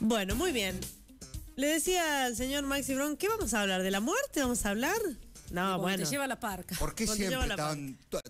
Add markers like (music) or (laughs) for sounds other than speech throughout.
Bueno, muy bien. Le decía al señor Maxi Brown, ¿qué vamos a hablar? ¿De la muerte vamos a hablar? No, bueno. lleva la parca. ¿Por qué siempre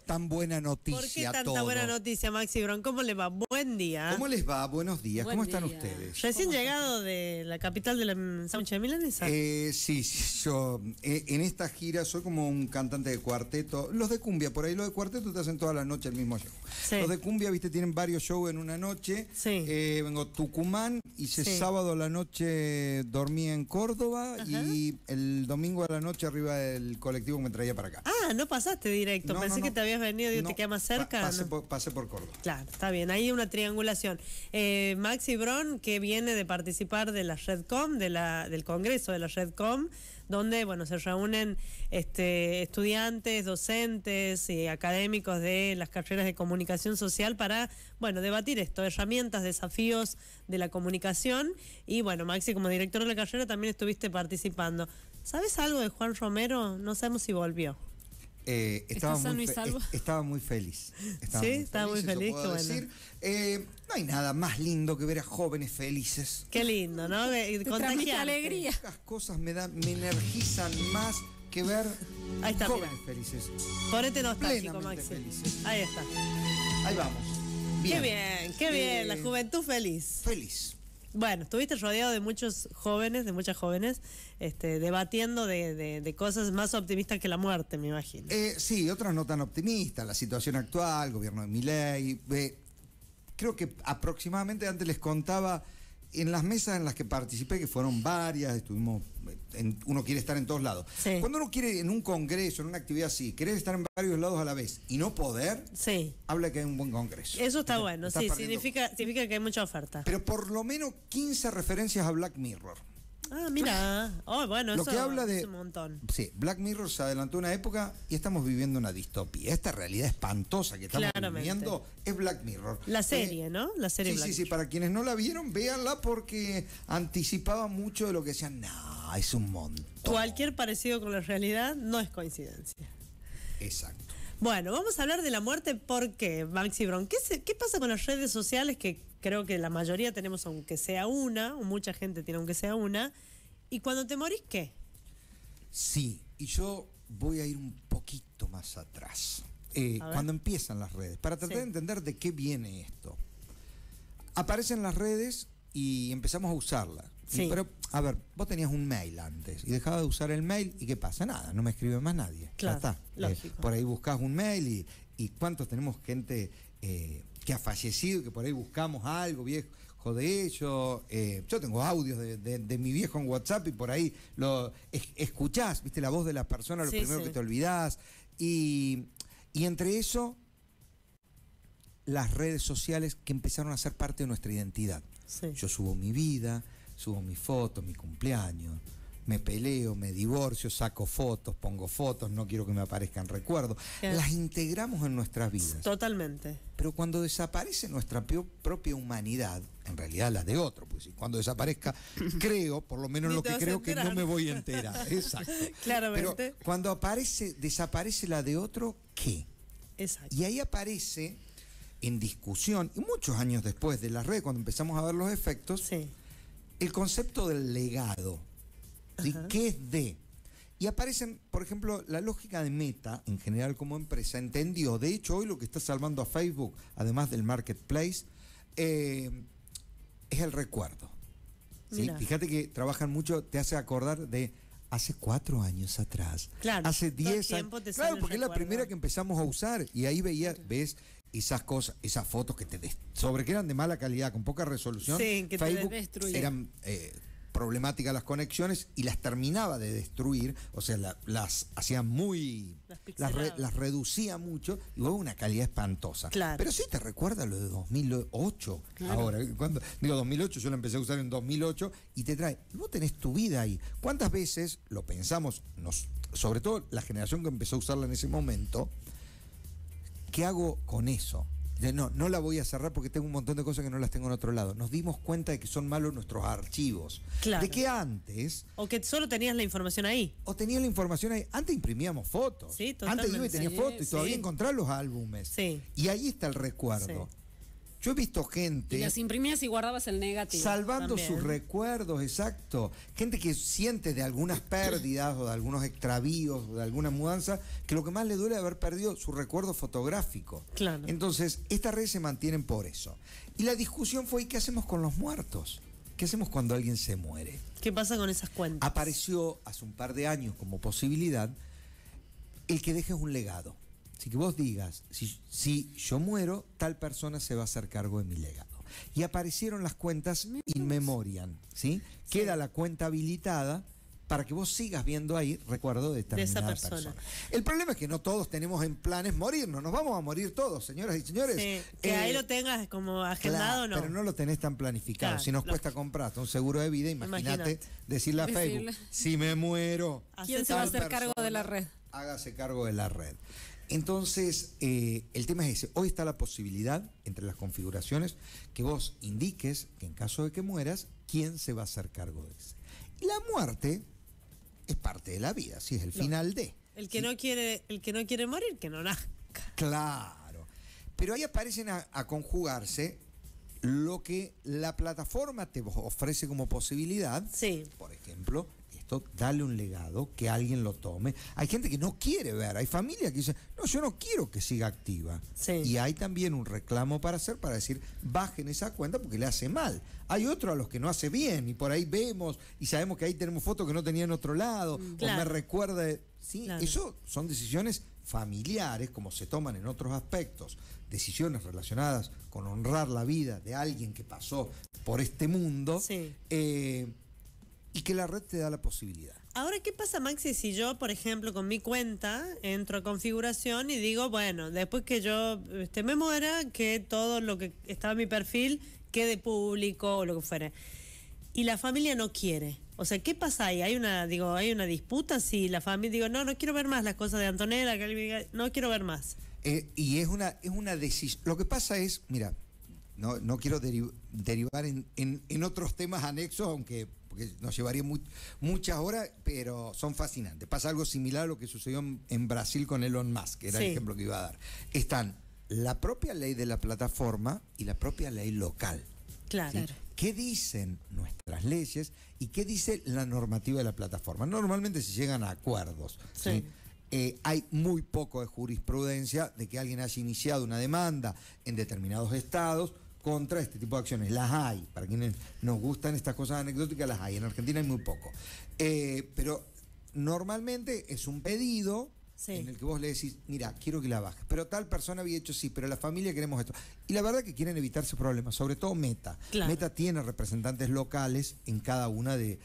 tan, buena noticia? ¿Por qué tanta buena noticia, Maxi Bron? ¿Cómo les va? Buen día. ¿Cómo les va? Buenos días. ¿Cómo están ustedes? Recién llegado de la capital de la Sánchez de Milanesa. Eh, sí, yo eh, en esta gira soy como un cantante de cuarteto. Los de cumbia, por ahí los de cuarteto te hacen toda la noche el mismo show. Los de cumbia, viste, tienen varios shows en una noche. Sí. Eh, vengo Tucumán, y ese sábado a la noche dormí en Córdoba y el domingo a la noche arriba del colectivo me traía para acá. Ah, no pasaste directo. Pensé que te habías venido y te quedas más cerca. pasé, por, pasé, Córdoba. Claro, está bien. Hay una triangulación. Eh, Maxi Bron, que viene de participar de la Redcom, de la, del Congreso de la Redcom, donde bueno, se reúnen este, estudiantes, docentes y académicos de las carreras de comunicación social para bueno, debatir esto, herramientas, desafíos de la comunicación. Y bueno, Maxi, como director de la carrera, también estuviste participando. ¿Sabes algo de Juan Romero? No sabemos si volvió. Eh, estaba, muy estaba, muy feliz. (laughs) Estaba sí, muy estaba feliz, muy feliz. Puedo bueno. decir. Eh, no hay nada más lindo que ver a jóvenes felices. Qué lindo, ¿no? (laughs) Contagia alegría. Estas cosas me, dan me energizan más que ver Ahí está, jóvenes mira. felices. Ponete nostálgico, Maxi. Ahí está. Ahí vamos. Bien. Qué bien, qué bien, la eh, juventud feliz. Feliz bueno, estuviste rodeado de muchos jóvenes, de muchas jóvenes, este, debatiendo de, cosas más optimistas que la muerte, me imagino. Eh, sí, otras no tan optimistas, la situación actual, gobierno de Miley. Eh, creo que aproximadamente antes les contaba en las mesas en las que participé, que fueron varias, estuvimos, eh, uno quiere estar en todos lados. Cuando uno quiere en un congreso, en una actividad así, querer estar en varios lados a la vez y no poder, sí. habla que hay un buen congreso. Eso está, bueno, sí, significa, significa que hay mucha oferta. Pero por lo menos 15 referencias a Black Mirror. Ah, mira. Oh, bueno, eso habla de, es un montón. Sí, Black Mirror se adelantó una época y estamos viviendo una distopía. Esta realidad espantosa que estamos viviendo es Black Mirror. La eh, serie, ¿no? La serie sí, Black sí, sí. Para quienes no la vieron, véanla porque anticipaba mucho de lo que decían. No, es un montón. Cualquier parecido con la realidad no es coincidencia. Exacto. Bueno, vamos a hablar de la muerte porque, Maxi Brown, ¿qué pasa con las redes sociales que creo que la mayoría tenemos aunque sea una, o mucha gente tiene aunque sea una. ¿Y cuando te morís qué? Sí, y yo voy a ir un poquito más atrás. Eh, cuando empiezan las redes, para tratar de entender de qué viene esto. Aparecen las redes y empezamos a usarlas. pero, a ver, vos tenías un mail antes y dejaba de usar el mail y ¿qué pasa? Nada, no me escribe más nadie. Claro, ya está. Eh, por ahí buscas un mail y, cuántos tenemos gente... Eh, que ha fallecido, y que por ahí buscamos algo viejo de ellos. Eh, yo tengo audios de, mi viejo en WhatsApp y por ahí lo escuchás, viste la voz de la persona, lo primero que te olvidás. Y, entre eso, las redes sociales que empezaron a ser parte de nuestra identidad. Yo subo mi vida, subo mi foto, mi cumpleaños, me peleo, me divorcio, saco fotos, pongo fotos, no quiero que me aparezcan recuerdos. Las integramos en nuestras vidas. Totalmente. Pero cuando desaparece nuestra propia humanidad, en realidad la de otro, pues cuando desaparezca, (laughs) creo, por lo menos lo que creo que no me voy a enterar. (laughs) Exacto. Claramente. Pero cuando aparece, desaparece la de otro, ¿qué? Exacto. Y ahí aparece en discusión, y muchos años después de la red, cuando empezamos a ver los efectos, el concepto del legado. ¿Qué es de? Y aparecen, por ejemplo, la lógica de Meta, en general como empresa, entendió, de hecho hoy lo que está salvando a Facebook, además del marketplace, eh, es el recuerdo. Fíjate que trabajan mucho, te hace acordar de hace cuatro años atrás, claro, hace diez años. Claro, porque es la primera que empezamos a usar y ahí veías ves esas cosas, esas fotos que te sobre que eran de mala calidad, con poca resolución, sí, que Facebook eran eh, problemáticas las conexiones y las terminaba de destruir, o sea, las hacía muy. Las, reducía mucho y luego una calidad espantosa. Claro. Pero sí te recuerda lo de 2008. Ahora, ¿eh? cuando digo 2008, yo lo empecé a usar en 2008 y te trae. vos tenés tu vida ahí. ¿Cuántas veces lo pensamos, nos, sobre todo la generación que empezó a usarla en ese momento? ¿Qué hago con eso? no, no la voy a cerrar porque tengo un montón de cosas que no las tengo en otro lado. Nos dimos cuenta de que son malos nuestros archivos. Claro. De que antes. O que solo tenías la información ahí. O tenías la información ahí. Antes imprimíamos fotos. Sí, Antes yo tenía fotos y todavía sí. los álbumes. Sí. Y ahí está el recuerdo. Sí. Yo he visto gente. Y las imprimías y guardabas el negativo. Salvando sus recuerdos, exacto. Gente que siente de algunas pérdidas o de algunos extravíos o de alguna mudanza, que lo que más le duele es haber perdido su recuerdo fotográfico. Claro. Entonces, estas redes se mantienen por eso. Y la discusión fue: qué hacemos con los muertos? ¿Qué hacemos cuando alguien se muere? ¿Qué pasa con esas cuentas? Apareció hace un par de años como posibilidad el que dejes un legado. Así que vos digas, si, yo muero, tal persona se va a hacer cargo de mi legado. Y aparecieron las cuentas in memoriam, ¿sí? Queda la cuenta habilitada para que vos sigas viendo ahí recuerdo de, esta persona. El problema es que no todos tenemos en planes morirnos, nos vamos a morir todos, señoras y señores. que eh, ahí lo tengas como agendado no. Pero no lo tenés tan planificado. si nos cuesta comprar un seguro de vida, imagínate decirle a Facebook, si me muero, ¿quién se va a hacer cargo de la red? Hágase cargo de la red. Entonces, eh, el tema es ese. Hoy está la posibilidad, entre las configuraciones, que vos indiques que en caso de que mueras, quién se va a hacer cargo de eso. la muerte es parte de la vida, si es el final de. El que, no quiere, el que no quiere morir, que no nazca. Claro. Pero ahí aparecen a conjugarse lo que la plataforma te ofrece como posibilidad, por ejemplo, esto, dale un legado, que alguien lo tome. Hay gente que no quiere ver, hay familias que dicen, no, yo no quiero que siga activa. Y hay también un reclamo para hacer, para decir, bajen esa cuenta porque le hace mal. Hay otro a los que no hace bien, y por ahí vemos y sabemos que ahí tenemos fotos que no tenía en otro lado, o me recuerda ¿sí? Eso son decisiones familiares, como se toman en otros aspectos, decisiones relacionadas con honrar la vida de alguien que pasó por este mundo, eh, y que la red te da la posibilidad. Ahora, ¿qué pasa, Maxi, si yo, por ejemplo, con mi cuenta entro a configuración y digo, bueno, después que yo este, me muera, que todo lo que estaba en mi perfil quede público o lo que fuera? Y la familia no quiere. O sea, ¿qué pasa ahí? Hay una, digo, hay una disputa si la familia digo, no, no quiero ver más las cosas de Antonella, que no quiero ver más. Eh, y es una, es una decisión. Lo que pasa es, mira, no, no quiero derivar en, otros temas anexos, aunque nos llevaría muchas horas, pero son fascinantes. Pasa algo similar a lo que sucedió en, Brasil con Elon Musk, que era el ejemplo que iba a dar. Están la propia ley de la plataforma y la propia ley local. Claro qué dicen nuestras leyes y qué dice la normativa de la plataforma. Normalmente se llegan a acuerdos. Eh, hay muy poco de jurisprudencia de que alguien haya iniciado una demanda en determinados estados contra este tipo de acciones. Las hay. Para quienes nos gustan estas cosas anecdóticas, las hay. En Argentina hay muy poco. Eh, pero normalmente es un pedido en el que vos le decís, mira, quiero que la bajes. Pero tal persona había hecho sí, pero la familia queremos esto. Y la verdad que quieren evitarse problemas, sobre todo Meta. Meta tiene representantes locales en cada una de,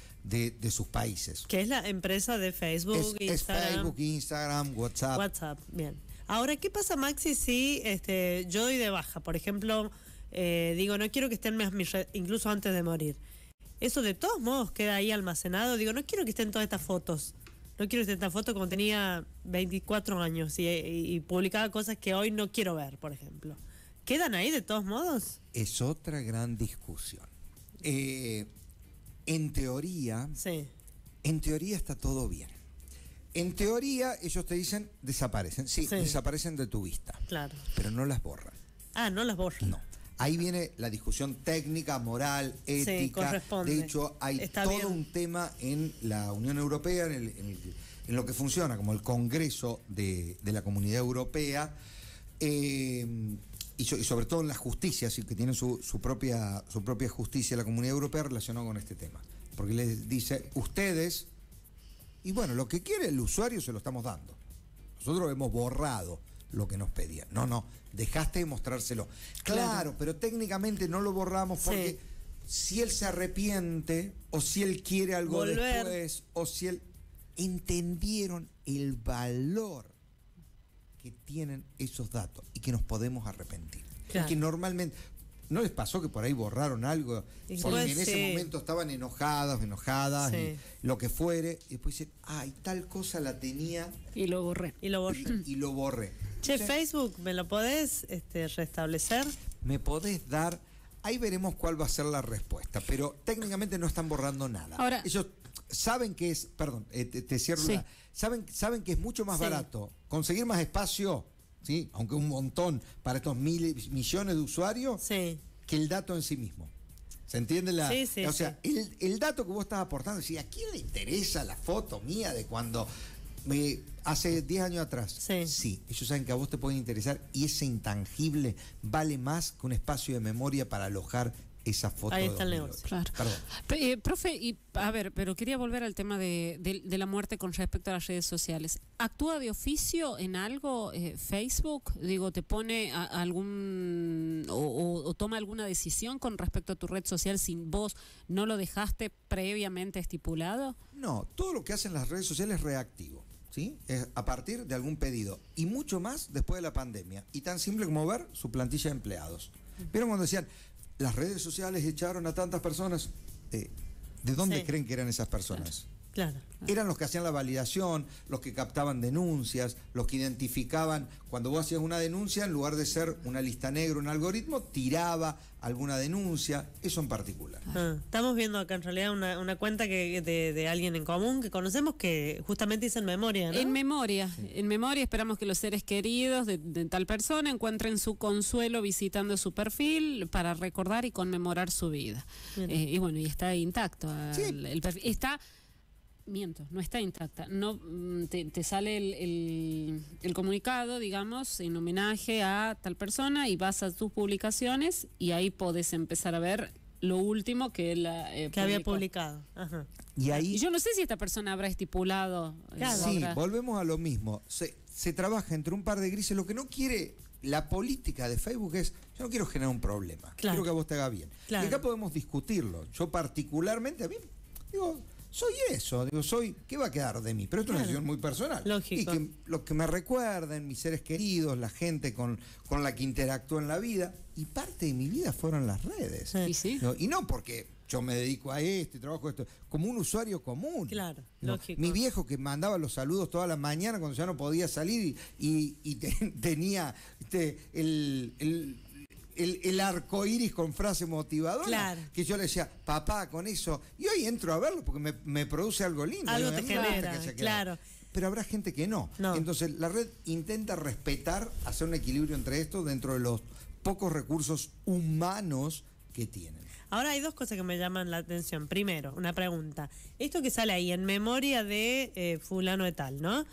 sus países. Que es la empresa de Facebook, es, Instagram. Es Facebook, Instagram, WhatsApp. WhatsApp, bien. Ahora, ¿qué pasa, Maxi, si este, yo doy de baja? Por ejemplo, eh, digo, no quiero que estén mis redes, incluso antes de morir. Eso de todos modos queda ahí almacenado. Digo, no quiero que estén todas estas fotos no quiero esta foto como tenía 24 años y, publicaba cosas que hoy no quiero ver, por ejemplo. ¿Quedan ahí de todos modos? Es otra gran discusión. Eh, en teoría, sí. en teoría está todo bien. En teoría, ellos te dicen desaparecen. Sí, sí, desaparecen de tu vista. Claro. Pero no las borran. Ah, no las borran. No. Ahí viene la discusión técnica, moral, ética. de hecho, hay todo un tema en la Unión Europea, en, lo que funciona como el Congreso de, la Comunidad Europea. Eh, y, sobre todo en la justicia, que tiene su, propia, su propia justicia la comunidad europea relacionada con este tema. Porque les dice, ustedes, y bueno, lo que quiere el usuario se lo estamos dando. Nosotros hemos borrado lo que nos pedían. No, no, dejaste de mostrárselo. Claro, pero técnicamente no lo borramos porque si él se arrepiente o si él quiere algo después o si él entendieron el valor que tienen esos datos y que nos podemos arrepentir. Que normalmente, ¿No les pasó que por ahí borraron algo? porque pues en ese momento estaban enojadas enojadas, lo que fuere. Y después dicen, ay, tal cosa la tenía. Y lo borré. Y lo borré. (clears throat) y lo borré. Che, Facebook, ¿me lo podés este, restablecer? ¿Me podés dar? Ahí veremos cuál va a ser la respuesta, pero técnicamente no están borrando nada. Ahora, Ellos saben que es, perdón, eh, te, cierro saben, saben que es mucho más barato conseguir más espacio, ¿sí? aunque un montón para estos millones de usuarios, que el dato en sí mismo. ¿Se entiende la.? Sí, sí, o sea, el, el, dato que vos estás aportando, si a quién le interesa la foto mía de cuando hace 10 años atrás. Sí. Ellos saben que a vos te pueden interesar y ese intangible vale más que un espacio de memoria para alojar esa foto. Ahí está Claro. Eh, profe, a ver, pero quería volver al tema de, la muerte con respecto a las redes sociales. ¿Actúa de oficio en algo eh, Facebook? Digo, ¿te pone algún o, toma alguna decisión con respecto a tu red social sin vos no lo dejaste previamente estipulado? No, todo lo que hacen las redes sociales es reactivo. ¿sí? Es a partir de algún pedido. Y mucho más después de la pandemia. Y tan simple como ver su plantilla de empleados. ¿Vieron cuando decían, las redes sociales echaron a tantas personas? Eh, ¿De dónde creen que eran esas personas? Claro. Eran los que hacían la validación, los que captaban denuncias, los que identificaban, cuando vos hacías una denuncia, en lugar de ser una lista negra, un algoritmo, tiraba alguna denuncia, eso en particular. Ah. estamos viendo acá en realidad una, cuenta que de, alguien en común que conocemos que justamente dice en memoria. ¿no? En memoria, en memoria esperamos que los seres queridos de, tal persona encuentren su consuelo visitando su perfil para recordar y conmemorar su vida. Eh, y bueno, y está intacto. el perfil, está miento, no está intacta. No, mm, te, sale el, comunicado, digamos, en homenaje a tal persona y vas a tus publicaciones y ahí podés empezar a ver lo último que él eh, que había publicado. Y ahí yo no sé si esta persona habrá estipulado. Eh, sí, volvemos a lo mismo. Se, trabaja entre un par de grises. Lo que no quiere la política de Facebook es, yo no quiero generar un problema, claro. quiero que a vos te haga bien. Y acá podemos discutirlo. Yo particularmente, a mí, digo, soy eso, digo, soy, ¿qué va a quedar de mí? Pero esto es una decisión muy personal. Lógico. Y que los que me recuerden, mis seres queridos, la gente con, la que interactúo en la vida, y parte de mi vida fueron las redes. ¿Y, no, porque yo me dedico a esto y trabajo esto, como un usuario común. Claro, lógico. Mi viejo que mandaba los saludos toda la mañana cuando ya no podía salir y, (laughs) tenía este, el el, arco iris con frase motivadora. Que yo le decía, papá, con eso. Y hoy entro a verlo porque me, produce algo lindo. Algo te claro. Pero habrá gente que no. Entonces, la red intenta respetar, hacer un equilibrio entre esto dentro de los pocos recursos humanos que tienen. Ahora hay dos cosas que me llaman la atención. Primero, una pregunta. Esto que sale ahí en memoria de eh, fulano de tal, ¿no?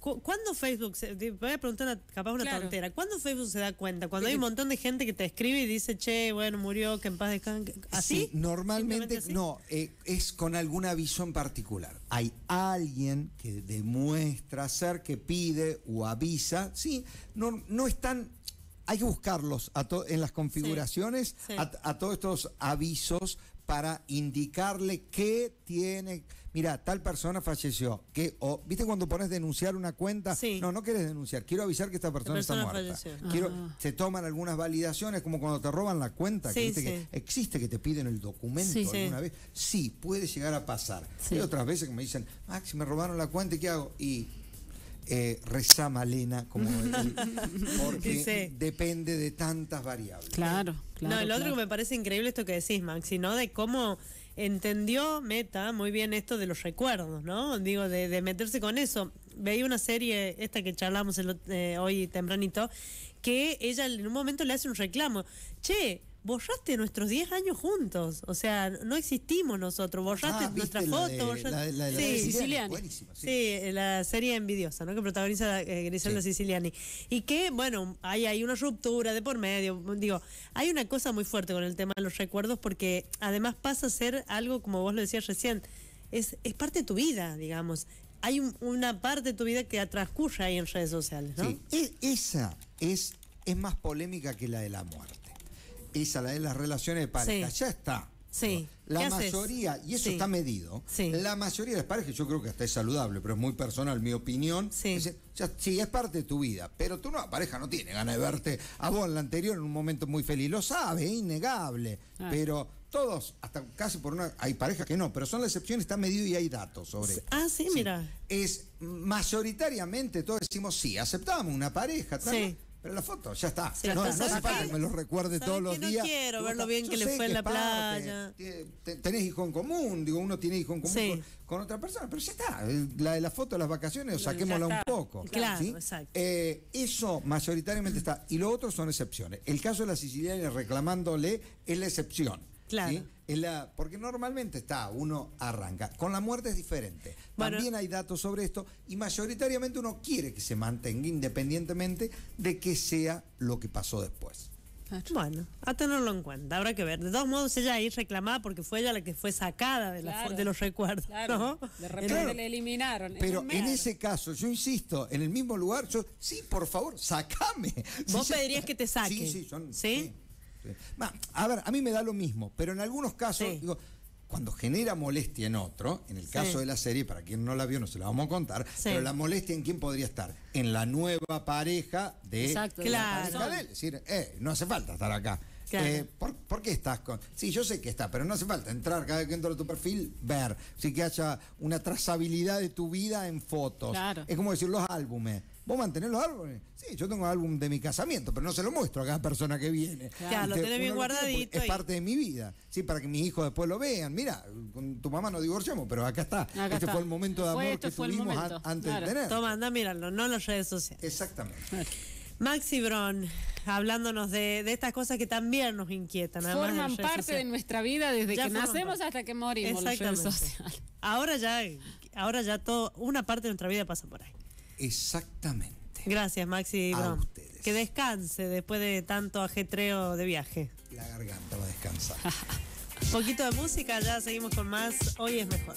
¿Cuándo Facebook, se, voy a preguntar capaz una tontera, ¿cuándo Facebook se da cuenta? Cuando hay un eh, montón de gente que te escribe y dice, che, bueno, murió, que en paz descanse. ¿Así? normalmente no, eh, es con algún aviso en particular. Hay alguien que demuestra ser, que pide o avisa, sí, no, no están hay que buscarlos en las configuraciones, A, todos estos avisos para indicarle que tiene. Mira, tal persona falleció. Que, ¿Viste cuando pones denunciar una cuenta? No, no quieres denunciar. Quiero avisar que esta persona, está muerta. se toman algunas validaciones, como cuando te roban la cuenta. existe que te piden el documento alguna vez. Sí, puede llegar a pasar. Hay otras veces que me dicen, Max, me robaron la cuenta, ¿y qué hago? Y eh, reza Malena, como (laughs) porque depende de tantas variables. Claro, claro. No, el otro que me parece increíble esto que decís, Maxi, ¿no? De cómo entendió Meta muy bien esto de los recuerdos, ¿no? Digo, de, meterse con eso. Veía una serie, esta que charlamos eh, hoy tempranito, que ella en un momento le hace un reclamo. Che, borraste nuestros 10 años juntos. O sea, no existimos nosotros. Borraste ah, nuestra foto. La, serie envidiosa, ¿no? Que protagoniza eh, Griselda Siciliani. Y que, bueno, hay, una ruptura de por medio. Digo, hay una cosa muy fuerte con el tema de los recuerdos porque además pasa a ser algo, como vos lo decías recién, es, parte de tu vida, digamos. Hay una parte de tu vida que transcurre ahí en redes sociales, ¿no? E, esa es, es más polémica que la de la muerte esa la de las relaciones de pareja, ya está. Sí. La mayoría, y eso está medido, sí. la mayoría de las parejas, yo creo que hasta es saludable, pero es muy personal mi opinión. Sí. Es, sí, es parte de tu vida, pero tu nueva pareja no tiene ganas de verte a vos en la anterior en un momento muy feliz. Lo sabe, es innegable. Ah. Pero todos, hasta casi por una. Hay parejas que no, pero son la excepción, está medido y hay datos sobre. Ah, sí, mira. Es mayoritariamente todos decimos sí, aceptamos una pareja, tal, pero la foto, ya está. no, se no que me lo recuerde todos los días. No quiero verlo bien que le fue en la playa. tenés hijo en común, digo, uno tiene hijo en común con, otra persona, pero ya está. La de la foto de las vacaciones, saquémosla un poco. Claro, exacto. Eh, eso mayoritariamente está. Y lo otro son excepciones. El caso de la siciliana reclamándole es la excepción. Claro. porque normalmente está, uno arranca. Con la muerte es diferente. También hay datos sobre esto y mayoritariamente uno quiere que se mantenga independientemente de qué sea lo que pasó después. Bueno, a tenerlo en cuenta, habrá que ver. De todos modos, ella ahí reclamaba porque fue ella la que fue sacada de, los recuerdos. De repente le eliminaron. Pero en ese caso, yo insisto, en el mismo lugar, yo, sí, por favor, sacame. Vos pedirías que te saquen. Sí, sí, sí. A ver, a mí me da lo mismo, pero en algunos casos, digo, cuando genera molestia en otro, en el caso de la serie, para quien no la vio no se la vamos a contar, pero la molestia en quién podría estar, en la nueva pareja de, la pareja de él. Es decir, eh, no hace falta estar acá. Eh, ¿por, qué estás con.? Sí, yo sé que está, pero no hace falta entrar cada vez que entro a tu perfil, ver. Sí que haya una trazabilidad de tu vida en fotos. Es como decir los álbumes. ¿Vos mantenés los álbumes? Sí, yo tengo álbum de mi casamiento, pero no se lo muestro a cada persona que viene. Claro, lo tenés bien guardadito. Es parte de mi vida. Sí, para que mis hijos después lo vean. Mira, con tu mamá nos divorciamos, pero acá está. este fue el momento de amor este que tuvimos antes de tener. Toma, anda, míralo, no en las redes sociales. Exactamente. Maxi Bron, hablándonos de, estas cosas que también nos inquietan. Forman parte de nuestra vida desde que nacemos hasta que morimos. Exactamente. Ahora ya, ahora ya todo, una parte de nuestra vida pasa por ahí. Exactamente. Gracias, Maxi. A Que descanse después de tanto ajetreo de viaje. La garganta va a descansar. (laughs) poquito de música, ya seguimos con más. Hoy es mejor.